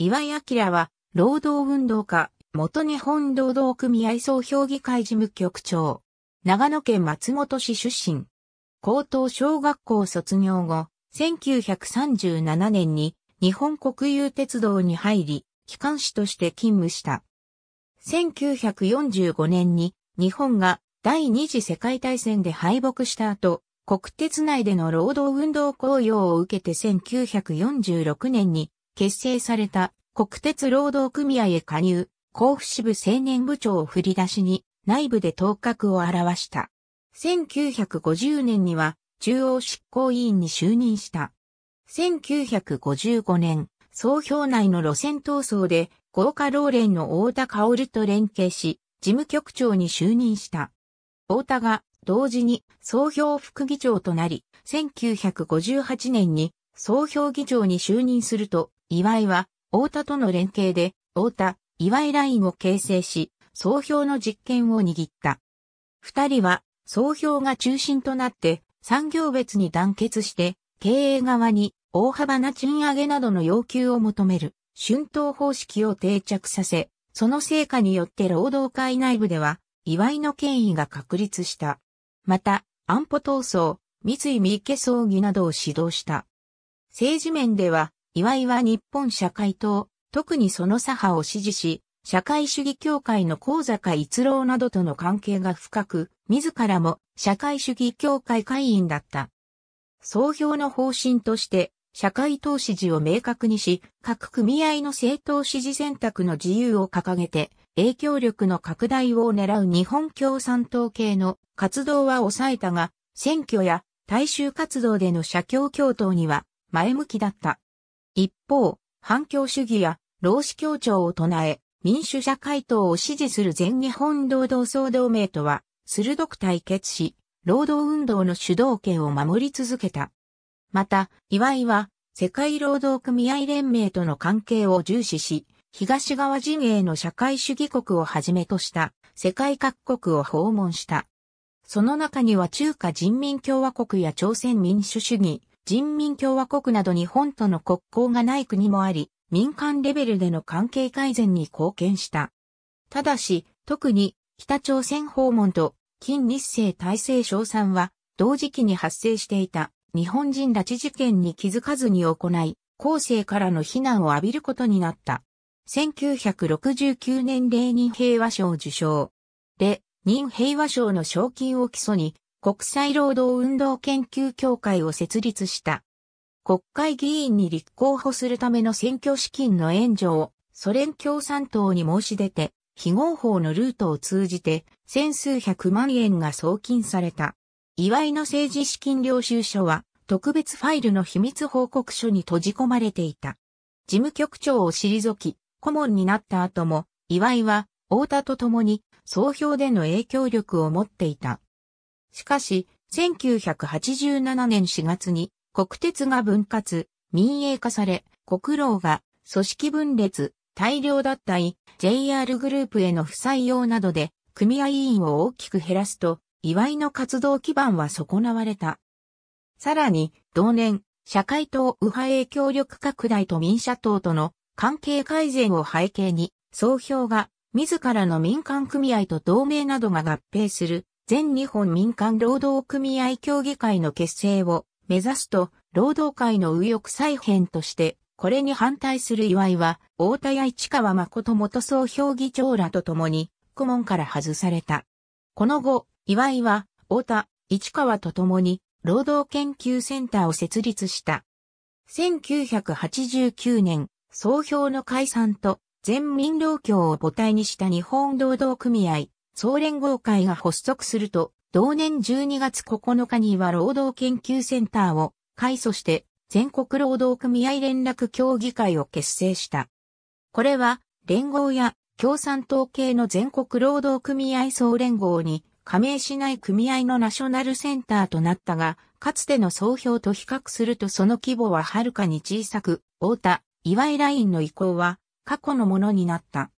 岩井明は、労働運動家、元日本労働組合総評議会事務局長。長野県松本市出身。高等小学校卒業後、1937年に日本国有鉄道に入り、機関士として勤務した。1945年に日本が第二次世界大戦で敗北した後、国鉄内での労働運動公用を受けて1946年に結成された国鉄労働組合へ加入、甲府支部青年部長を振り出しに内部で頭角を表した。1950年には中央執行委員に就任した。1955年、総評内の路線闘争で豪華老連の太田薫と連携し、事務局長に就任した。太田が同時に総評副議長となり、1958年に総評議長に就任すると、岩井は太田との連携で、太田、岩井ラインを形成し、総評の実権を握った。二人は、総評が中心となって、産業別に団結して、経営側に大幅な賃上げなどの要求を求める、春闘方式を定着させ、その成果によって労働会内部では、祝いの権威が確立した。また、安保闘争、三井三池葬儀などを指導した。政治面では、岩井は日本社会党、特にその左派を支持し、社会主義協会の高坂逸郎などとの関係が深く、自らも社会主義協会会員だった。総評の方針として、社会党支持を明確にし、各組合の政党支持選択の自由を掲げて、影響力の拡大を狙う日本共産党系の活動は抑えたが、選挙や大衆活動での社協共闘には前向きだった。一方、反共主義や労使協調を唱え、民主社会党を支持する全日本労働総同盟とは、鋭く対決し、労働運動の主導権を守り続けた。また、岩井は、世界労働組合連盟との関係を重視し、東側陣営の社会主義国をはじめとした世界各国を訪問した。その中には中華人民共和国や朝鮮民主主義、人民共和国など日本との国交がない国もあり、民間レベルでの関係改善に貢献した。ただし、特に北朝鮮訪問と近日清体制称賛は同時期に発生していた日本人拉致事件に気づかずに行い、後世からの非難を浴びることになった。1969年レーニン平和賞受賞。で、任平和賞の賞金を基礎に国際労働運動研究協会を設立した。国会議員に立候補するための選挙資金の援助をソ連共産党に申し出て、非合法のルートを通じて、千数百万円が送金された。祝いの政治資金領収書は、特別ファイルの秘密報告書に閉じ込まれていた。事務局長を退き、顧問になった後も、岩井は、太田と共に、総評での影響力を持っていた。しかし、1987年4月に国鉄が分割、民営化され、国労が組織分裂、大量脱退、JR グループへの不採用などで組合員を大きく減らすと、祝いの活動基盤は損なわれた。さらに、同年、社会党右派影協力拡大と民社党との関係改善を背景に、総評が自らの民間組合と同盟などが合併する全日本民間労働組合協議会の結成を目指すと、労働界の右翼再編として、これに反対する祝いは、大田や市川誠元総評議長らと共に、顧問から外された。この後、岩井は、大田、市川と共に、労働研究センターを設立した。1989年、総評の解散と、全民労協を母体にした日本労働組合、総連合会が発足すると、同年12月9日には労働研究センターを改祖して全国労働組合連絡協議会を結成した。これは連合や共産党系の全国労働組合総連合に加盟しない組合のナショナルセンターとなったが、かつての総評と比較するとその規模ははるかに小さく、太田、岩井ラインの移行は過去のものになった。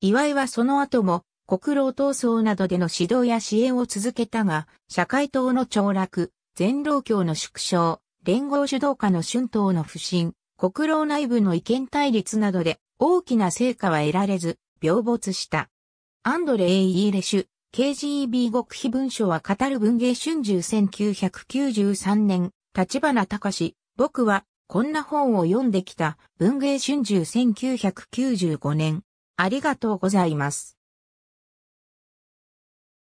岩井はその後も国労闘争などでの指導や支援を続けたが、社会党の凋落、全労協の縮小、連合主導下の春闘の不振、国労内部の意見対立などで大きな成果は得られず、病没した。アンドレイ・イーレシュ、KGB 極秘文書は語る文芸春秋1993年、立花隆、僕はこんな本を読んできた文芸春秋1995年。ありがとうございます。